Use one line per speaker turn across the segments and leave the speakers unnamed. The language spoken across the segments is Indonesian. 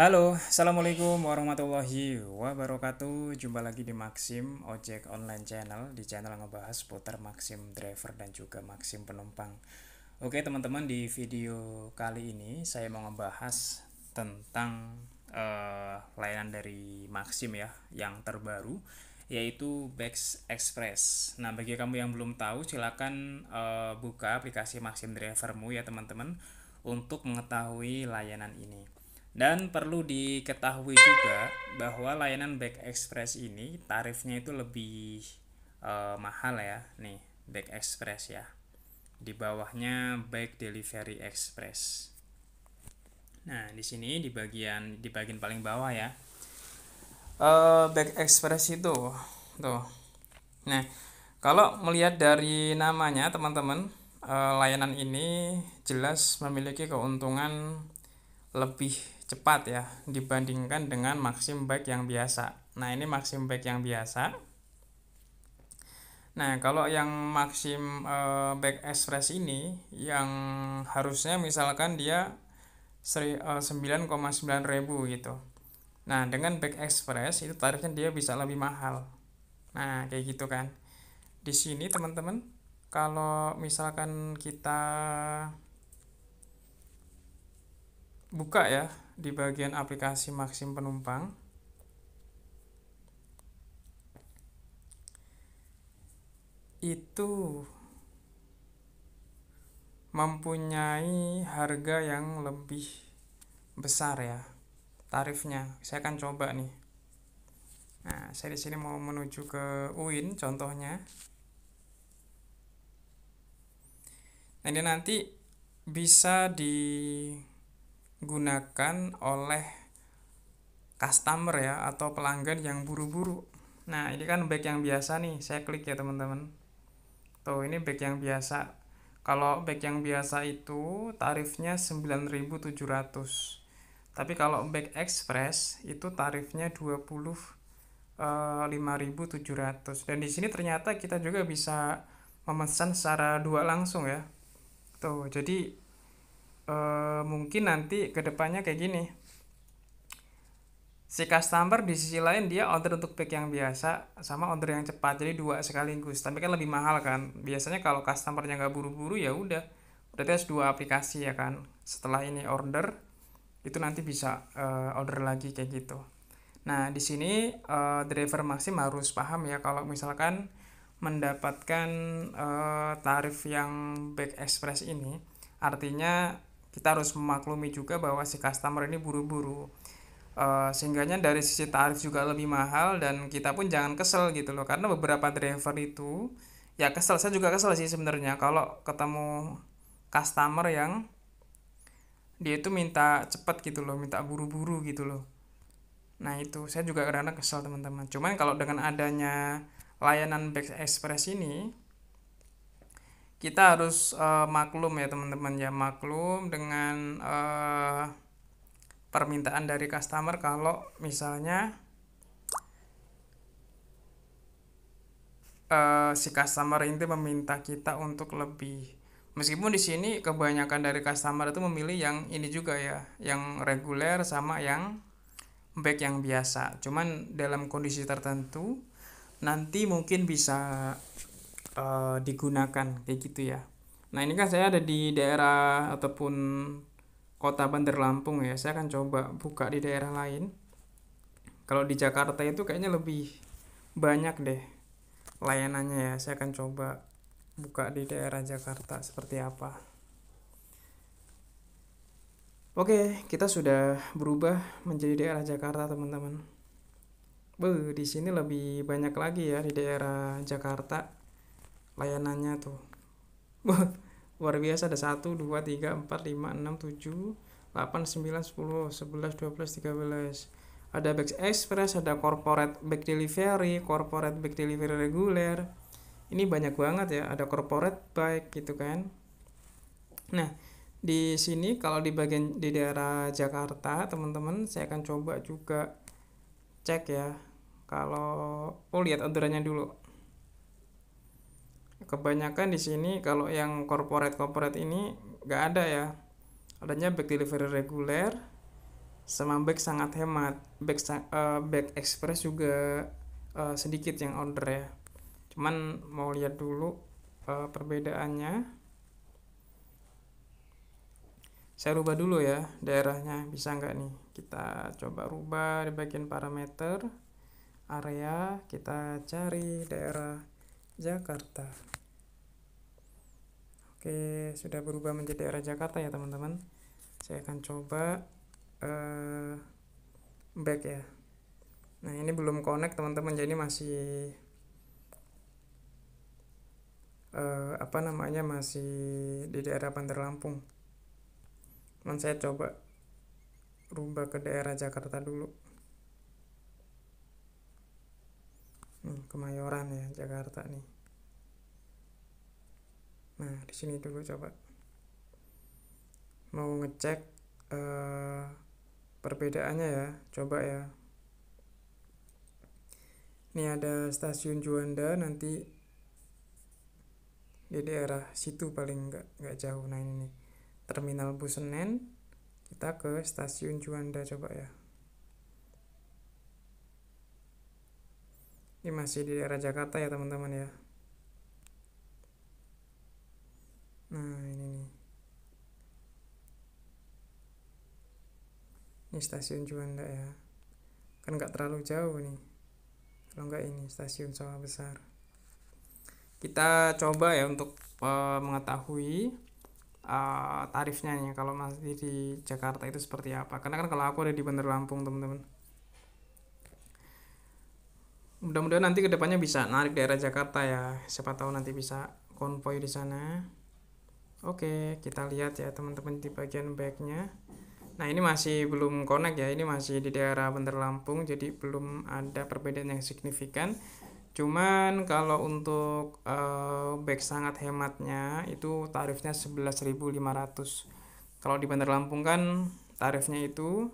Halo, Assalamualaikum warahmatullahi wabarakatuh Jumpa lagi di Maxim Ojek Online Channel Di channel yang ngebahas seputar Maxim Driver dan juga Maxim Penumpang Oke teman-teman, di video kali ini saya mau ngebahas tentang uh, layanan dari Maxim ya Yang terbaru, yaitu Bex Express Nah, bagi kamu yang belum tahu, silakan uh, buka aplikasi Maxim Drivermu ya teman-teman Untuk mengetahui layanan ini dan perlu diketahui juga bahwa layanan Back Express ini tarifnya itu lebih uh, mahal ya, nih Back Express ya. Di bawahnya Back Delivery Express. Nah, di sini di bagian di bagian paling bawah ya. Uh, Back Express itu tuh. Nah, kalau melihat dari namanya teman-teman, uh, layanan ini jelas memiliki keuntungan lebih cepat ya dibandingkan dengan maksim back yang biasa. Nah, ini maksim back yang biasa. Nah, kalau yang maksim e, back express ini yang harusnya misalkan dia 9,9 eh, ribu gitu. Nah, dengan back express itu tarifnya dia bisa lebih mahal. Nah, kayak gitu kan. Di sini teman-teman, kalau misalkan kita buka ya di bagian aplikasi Maxim penumpang itu mempunyai harga yang lebih besar ya tarifnya. Saya akan coba nih. Nah, saya di sini mau menuju ke UIN contohnya. Nah, ini nanti bisa di gunakan oleh customer ya atau pelanggan yang buru-buru nah ini kan back yang biasa nih saya klik ya teman-teman tuh ini back yang biasa kalau back yang biasa itu tarifnya 9700 tapi kalau back express itu tarifnya 25700 eh, dan di sini ternyata kita juga bisa memesan secara dua langsung ya tuh jadi uh, mungkin nanti kedepannya kayak gini si customer di sisi lain dia order untuk pack yang biasa sama order yang cepat jadi dua sekaligus tapi kan lebih mahal kan biasanya kalau customernya nggak buru-buru ya udah berarti harus dua aplikasi ya kan setelah ini order itu nanti bisa uh, order lagi kayak gitu nah di sini uh, driver maksim harus paham ya kalau misalkan mendapatkan uh, tarif yang back express ini artinya kita harus memaklumi juga bahwa si customer ini buru-buru uh, sehingganya dari sisi tarif juga lebih mahal dan kita pun jangan kesel gitu loh karena beberapa driver itu ya kesel saya juga kesel sih sebenarnya kalau ketemu customer yang dia itu minta cepat gitu loh minta buru-buru gitu loh nah itu saya juga kadang-kadang kesel teman-teman cuman kalau dengan adanya layanan Back Express ini kita harus uh, maklum ya teman-teman ya maklum dengan uh, permintaan dari customer kalau misalnya uh, si customer ini meminta kita untuk lebih meskipun di sini kebanyakan dari customer itu memilih yang ini juga ya yang reguler sama yang back yang biasa cuman dalam kondisi tertentu nanti mungkin bisa Eh, digunakan kayak gitu ya. Nah ini kan saya ada di daerah ataupun kota Bandar Lampung ya. Saya akan coba buka di daerah lain. Kalau di Jakarta itu kayaknya lebih banyak deh layanannya ya. Saya akan coba buka di daerah Jakarta seperti apa. Oke, kita sudah berubah menjadi daerah Jakarta teman-teman. Be, di sini lebih banyak lagi ya di daerah Jakarta layanannya tuh luar biasa ada 1 2 3 4 5 6 7 8 9 10 11 12 13 ada back express, ada corporate back delivery, corporate back delivery reguler. Ini banyak banget ya, ada corporate bike gitu kan. Nah, di sini kalau di bagian di daerah Jakarta, teman-teman, saya akan coba juga cek ya. Kalau oh lihat aturannya dulu kebanyakan di sini kalau yang corporate corporate ini nggak ada ya adanya back delivery reguler sama back sangat hemat back uh, eh, back express juga uh, sedikit yang order ya cuman mau lihat dulu uh, perbedaannya saya rubah dulu ya daerahnya bisa nggak nih kita coba rubah di bagian parameter area kita cari daerah Jakarta. Oke, sudah berubah menjadi arah Jakarta ya teman-teman. Saya akan coba uh, back ya. Nah ini belum connect teman-teman, jadi masih uh, apa namanya masih di daerah Bandar Lampung. Cuman saya coba rubah ke daerah Jakarta dulu. nih hmm, Kemayoran ya Jakarta nih nah di sini dulu coba mau ngecek uh, perbedaannya ya coba ya ini ada stasiun Juanda nanti di daerah situ paling nggak nggak jauh nah ini nih terminal bus kita ke stasiun Juanda coba ya ini masih di daerah Jakarta ya teman-teman ya nah ini nih ini stasiun Juanda ya kan nggak terlalu jauh nih kalau nggak ini stasiun sawah besar kita coba ya untuk uh, mengetahui uh, tarifnya nih kalau masih di Jakarta itu seperti apa karena kan kalau aku ada di Bandar Lampung teman-teman mudah-mudahan nanti kedepannya bisa narik daerah Jakarta ya siapa tahu nanti bisa konvoy di sana oke kita lihat ya teman-teman di bagian backnya nah ini masih belum connect ya ini masih di daerah Bandar Lampung jadi belum ada perbedaan yang signifikan cuman kalau untuk uh, back sangat hematnya itu tarifnya 11.500 kalau di Bandar Lampung kan tarifnya itu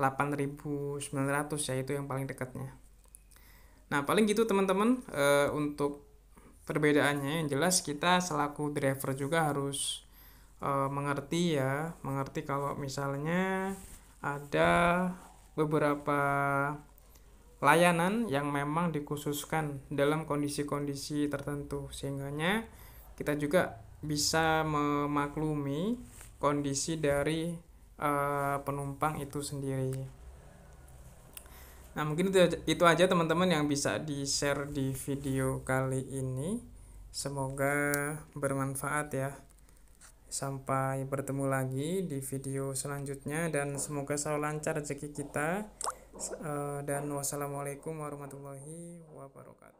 8.900 yaitu yang paling dekatnya Nah, paling gitu teman-teman e, untuk perbedaannya yang jelas kita selaku driver juga harus e, mengerti ya, mengerti kalau misalnya ada beberapa layanan yang memang dikhususkan dalam kondisi-kondisi tertentu sehingganya kita juga bisa memaklumi kondisi dari e, penumpang itu sendiri. Nah, mungkin itu itu aja teman-teman yang bisa di-share di video kali ini. Semoga bermanfaat ya. Sampai bertemu lagi di video selanjutnya dan semoga selalu lancar rezeki kita. Eh, dan wassalamualaikum warahmatullahi wabarakatuh.